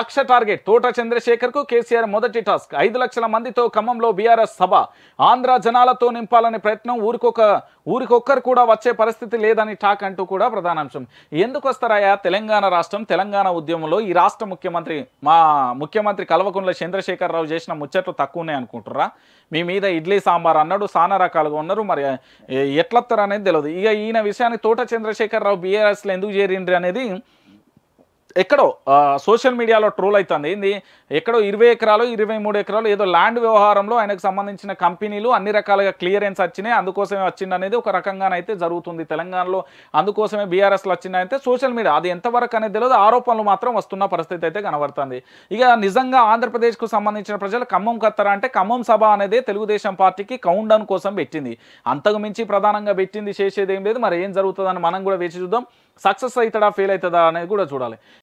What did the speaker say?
లక్ష target తోట చంద్రశేఖర్ కు కేసీఆర్ మొదటి టాస్క్ ఐదు లక్షల మందితో ఖమ్మంలో బీఆర్ఎస్ సభ ఆంధ్ర జనాలతో నింపాలనే ప్రయత్నం ఊరికొక ఊరికొక్కరు కూడా వచ్చే పరిస్థితి లేదని టాక్ అంటూ కూడా ప్రధానాంశం ఎందుకు వస్తారాయా తెలంగాణ రాష్ట్రం తెలంగాణ ఉద్యమంలో ఈ రాష్ట్ర ముఖ్యమంత్రి మా ముఖ్యమంత్రి కల్వకుంట్ల చంద్రశేఖరరావు చేసిన ముచ్చట్లు తక్కువనే అనుకుంటురా మీ మీద ఇడ్లీ సాంబార్ అన్నాడు సానా రకాలుగా ఉన్నారు మరి అనేది తెలియదు ఇక ఈయన విషయాన్ని తోట చంద్రశేఖరరావు బీఆర్ఎస్లో ఎందుకు చేరిండ్రు అనేది ఎక్కడో సోషల్ మీడియాలో ట్రోల్ అవుతుంది ఏంది ఎక్కడో ఇరవై ఎకరాలు ఇరవై మూడు ఎకరాలు ఏదో ల్యాండ్ వ్యవహారంలో ఆయనకు సంబంధించిన కంపెనీలు అన్ని రకాలుగా క్లియరెన్స్ వచ్చినాయి అందుకోసమే వచ్చింది అనేది ఒక రకంగానైతే జరుగుతుంది తెలంగాణలో అందుకోసమే బీఆర్ఎస్లు వచ్చిందైతే సోషల్ మీడియా అది ఎంతవరకు అనేది తెలియదు ఆరోపణలు మాత్రం వస్తున్న పరిస్థితి అయితే కనబడుతుంది ఇక నిజంగా ఆంధ్రప్రదేశ్కు సంబంధించిన ప్రజలు ఖమ్మం కత్తరా అంటే ఖమ్మం సభ అనేది తెలుగుదేశం పార్టీకి కౌంట్ డౌన్ కోసం పెట్టింది అంతకు మించి ప్రధానంగా పెట్టింది చేసేది ఏం లేదు మరి ఏం జరుగుతుందని మనం కూడా వేచి చూద్దాం సక్సెస్ అవుతుందా ఫెయిల్ అవుతుందా అనేది కూడా చూడాలి